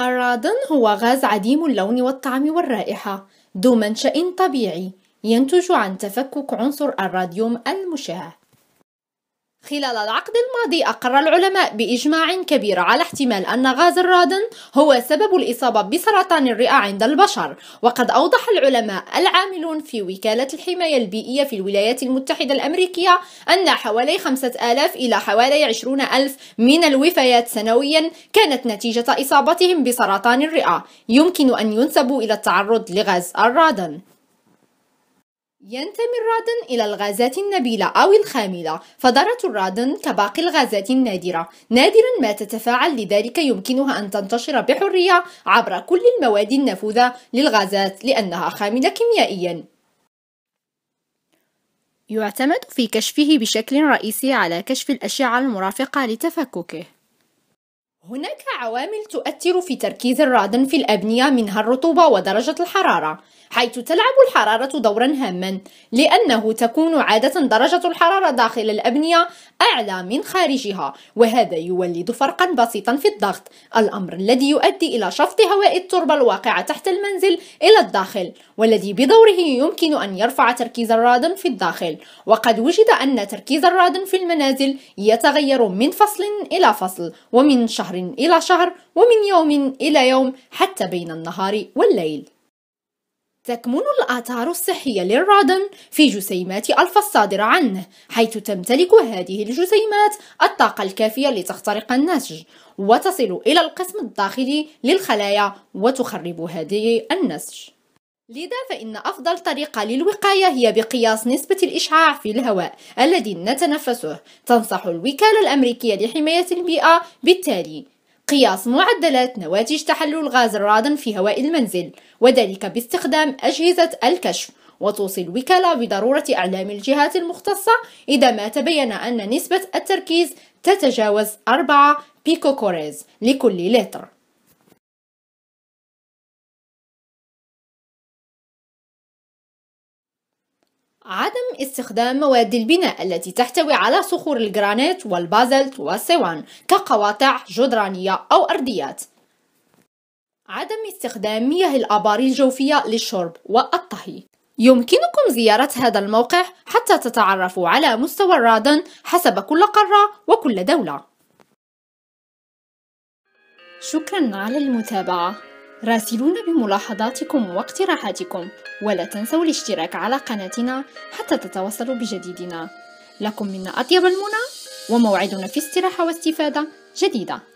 الرادن هو غاز عديم اللون والطعم والرائحة ذو منشأ طبيعي ينتج عن تفكك عنصر الراديوم المشع خلال العقد الماضي أقر العلماء بإجماع كبير على احتمال أن غاز الرادن هو سبب الإصابة بسرطان الرئة عند البشر وقد أوضح العلماء العاملون في وكالة الحماية البيئية في الولايات المتحدة الأمريكية أن حوالي 5000 إلى حوالي 20000 من الوفيات سنويا كانت نتيجة إصابتهم بسرطان الرئة يمكن أن ينسبوا إلى التعرض لغاز الرادن ينتمي الرادن إلى الغازات النبيلة أو الخاملة فذرة الرادن كباقي الغازات النادرة نادرا ما تتفاعل لذلك يمكنها أن تنتشر بحرية عبر كل المواد النفوذة للغازات لأنها خاملة كيميائيا يعتمد في كشفه بشكل رئيسي على كشف الأشعة المرافقة لتفككه هناك عوامل تؤثر في تركيز الرادن في الأبنية منها الرطوبة ودرجة الحرارة حيث تلعب الحرارة دورا هاما لأنه تكون عادة درجة الحرارة داخل الأبنية أعلى من خارجها وهذا يولد فرقا بسيطا في الضغط الأمر الذي يؤدي إلى شفط هواء التربة الواقعة تحت المنزل إلى الداخل والذي بدوره يمكن أن يرفع تركيز الرادن في الداخل وقد وجد أن تركيز الرادن في المنازل يتغير من فصل إلى فصل ومن شهر شهر إلى شهر ومن يوم إلى يوم حتى بين النهار والليل تكمن الآثار الصحية للرادن في جسيمات ألفا الصادرة عنه حيث تمتلك هذه الجسيمات الطاقة الكافية لتخترق النسج وتصل إلى القسم الداخلي للخلايا وتخرب هذه النسج لذا فإن أفضل طريقة للوقاية هي بقياس نسبة الإشعاع في الهواء الذي نتنفسه تنصح الوكالة الأمريكية لحماية البيئة بالتالي قياس معدلات نواتج تحلل غاز الرادن في هواء المنزل وذلك باستخدام أجهزة الكشف وتوصي الوكالة بضرورة إعلام الجهات المختصة إذا ما تبين أن نسبة التركيز تتجاوز 4 بيكوكوريز لكل لتر عدم استخدام مواد البناء التي تحتوي على صخور الجرانيت والبازلت والسيوان كقواطع جدرانية أو أرضيات عدم استخدام مياه الآبار الجوفية للشرب والطهي يمكنكم زيارة هذا الموقع حتى تتعرفوا على مستوى الرادن حسب كل قارة وكل دولة شكرا على المتابعة راسلونا بملاحظاتكم واقتراحاتكم ولا تنسوا الاشتراك على قناتنا حتى تتواصلوا بجديدنا لكم منا أطيب المنى وموعدنا في استراحة واستفادة جديدة